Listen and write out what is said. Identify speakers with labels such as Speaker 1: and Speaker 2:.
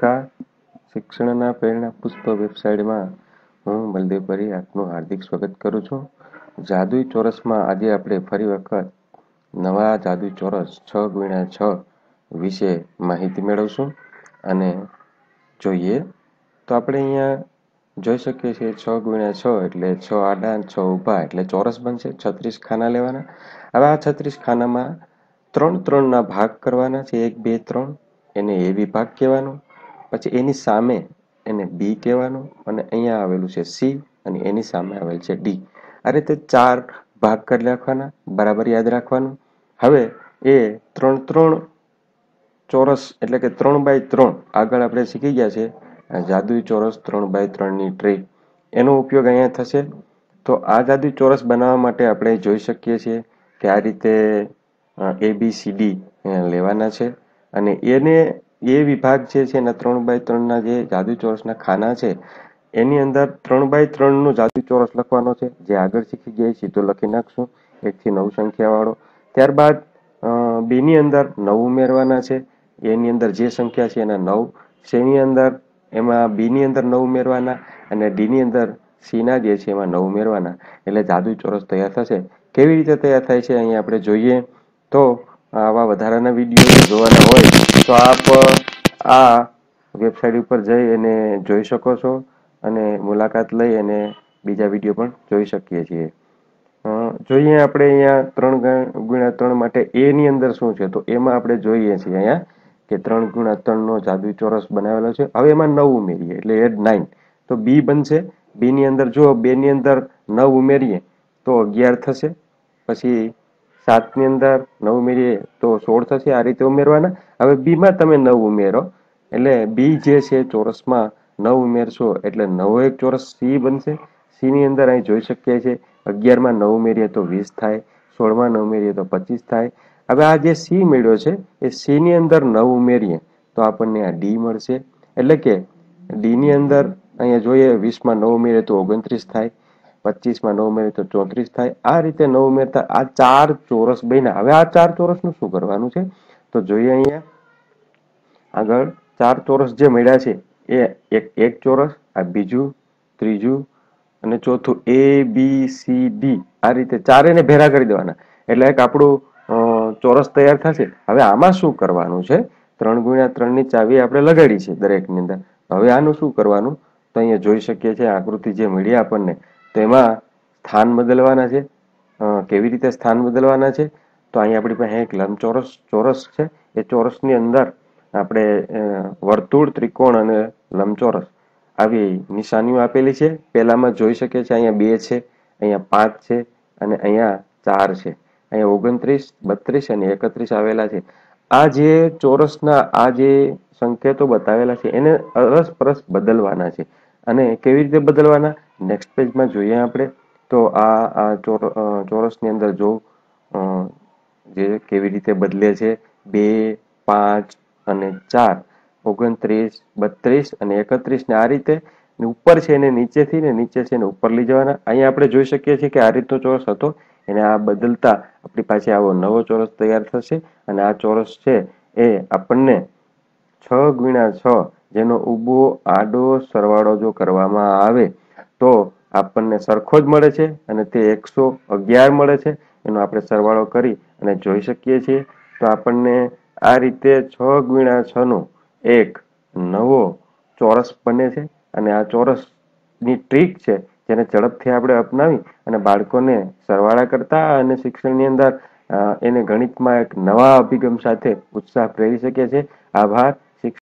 Speaker 1: નમસ્કાર શિક્ષણના પ્રેરણા પુષ્પ વેબસાઇટમાં હું બલદેવ પરી આપનું હાર્દિક સ્વાગત કરું છું જાદુઈ ચોરસમાં આજે આપણે ફરી વખત નવા જાદુઈ ચોરસ છ ગુણ્યા છ વિશે માહિતી મેળવશું અને જોઈએ તો આપણે અહીંયા જોઈ શકીએ છીએ છ ગુણ્યા છ એટલે છ આડા છ ઊભા એટલે ચોરસ બનશે છત્રીસ ખાના લેવાના હવે આ છત્રીસ ખાનામાં ત્રણ ત્રણના ભાગ કરવાના છે એક બે ત્રણ એને એ વિભાગ કહેવાનો પછી એની સામે એને બી કહેવાનું અને અહીંયા આવેલું છે સી અને એની સામે આવેલ છે ડી આ રીતે ચાર ભાગ કરી નાખવાના બરાબર યાદ રાખવાનું હવે એ ત્રણ ત્રણ ચોરસ એટલે કે ત્રણ બાય ત્રણ આગળ આપણે શીખી ગયા છે જાદુઈ ચોરસ ત્રણ બાય ત્રણની ટ્રે એનો ઉપયોગ અહીંયા થશે તો આ જાદુઈ ચોરસ બનાવવા માટે આપણે જોઈ શકીએ છીએ કે આ રીતે એ બી સી ડી લેવાના છે અને એને એ વિભાગ જે છે એના ત્રણ બાય ત્રણના જે જાદુ ચોરસના ખાના છે એની અંદર ત્રણ બાય ત્રણનો જાદુ ચોરસ લખવાનો છે જે આગળ શીખી ગયા સીધો લખી નાખશું એકથી નવ સંખ્યાવાળો ત્યારબાદ બીની અંદર નવ ઉમેરવાના છે એની અંદર જે સંખ્યા છે એના નવ સેની અંદર એમાં બીની અંદર નવ ઉમેરવાના અને ડીની અંદર સીના જે છે એમાં નવ ઉમેરવાના એટલે જાદુ ચોરસ તૈયાર થશે કેવી રીતે તૈયાર થાય છે અહીંયા આપણે જોઈએ તો આવા વધારાના વિડીયો જોવાના હોય તો આપ આ વેબસાઇટ ઉપર જઈ અને જોઈ શકો છો અને મુલાકાત લઈ અને બીજા વિડીયો પણ જોઈ શકીએ છીએ જોઈએ આપણે અહીંયા ત્રણ ગુણ્યા ત્રણ માટે એની અંદર શું છે તો એમાં આપણે જોઈએ છીએ અહીંયા કે ત્રણ ગુણ્યા ત્રણનો જાદુ ચોરસ બનાવેલો છે હવે એમાં નવ ઉમેરીએ એટલે એડ નાઇન તો બી બનશે બીની અંદર જો બેની અંદર નવ ઉમેરીએ તો અગિયાર થશે પછી સાતની અંદર નવ ઉમેરીએ તો સોળ થશે આ રીતે ઉમેરવાના હવે બીમાં તમે નવ ઉમેરો એટલે બી જે છે ચોરસમાં નવ ઉમેરશો એટલે નવો એક ચોરસ સી બનશે સીની અંદર અહીં જોઈ શકીએ છીએ અગિયારમાં નવ ઉમેરીએ તો વીસ થાય સોળમાં નવ ઉમેરીએ તો પચીસ થાય હવે આ જે સી મેળ્યો છે એ સીની અંદર નવ ઉમેરીએ તો આપણને આ ડી મળશે એટલે કે ડીની અંદર અહીંયા જોઈએ વીસમાં નવ ઉમેરીએ તો ઓગણત્રીસ થાય પચીસમાં નવ ઉમેરી તો ચોત્રીસ થાય આ રીતે નવ ઉમેરતા આ ચાર ચોરસ બન્યા હવે આ ચાર ચોરસનું શું કરવાનું છે તો જોઈએ અહીંયા આગળ ચાર ચોરસ જે મળ્યા છે એ એક એક ચોરસ આ બીજું ત્રીજું અને ચોથું એ બી સી ડી આ રીતે ચારેને ભેરા કરી દેવાના એટલે એક આપણું ચોરસ તૈયાર થશે હવે આમાં શું કરવાનું છે ત્રણ ગુણ્યા ત્રણની ચાવી આપણે લગાડી છે દરેકની અંદર હવે આનું શું કરવાનું તો અહીંયા જોઈ શકીએ છીએ આકૃતિ જે મળી આપણને તેમાં સ્થાન બદલવાના છે કેવી રીતે સ્થાન બદલવાના છે તો અહીંયા આપણી પાસે એક લંબચોરસ ચોરસ છે એ ચોરસની અંદર આપણે વર્તુળ ત્રિકોણ અને લંબચોરસ આવી નિશાનીઓ આપેલી છે પહેલામાં જોઈ શકે છે અહીંયા બે છે અહીંયા પાંચ છે અને અહીંયા ચાર છે અહીંયા ઓગણત્રીસ બત્રીસ અને એકત્રીસ આવેલા છે આ જે ચોરસના આ જે સંકેતો બતાવેલા છે એને અરસપરસ બદલવાના છે અને કેવી રીતે બદલવાના નેક્સ્ટ પેજમાં જોઈએ આપણે તો આ આ ચોરસની અંદર જો જે કેવી રીતે બદલે છે બે પાંચ અને ચાર ઓગણત્રીસ બત્રીસ અને એકત્રીસને આ રીતે ઉપર છે એને નીચેથી ને નીચે છે એને ઉપર લઈ જવાના અહીંયા આપણે જોઈ શકીએ છીએ કે આ રીતનો ચોરસ હતો એને આ બદલતા આપણી પાસે આવો નવો ચોરસ તૈયાર થશે અને આ ચોરસ છે એ આપણને છ ગુણ્યા છ જેનો ઉભો આડો સરવાળો જો કરવામાં આવે તો આપણને સરખો જ મળે છે અને તે એકસો અગિયાર મળે છે એનો આપણે સરવાળો કરી અને જોઈ શકીએ છીએ તો આપણને આ રીતે છ ગુણ્યા છનો એક નવો ચોરસ બને છે અને આ ચોરસની ટ્રીક છે જેને ઝડપથી આપણે અપનાવી અને બાળકોને સરવાળા કરતા અને શિક્ષણની અંદર એને ગણિતમાં એક નવા અભિગમ સાથે ઉત્સાહ પ્રેરી શકીએ છીએ આભાર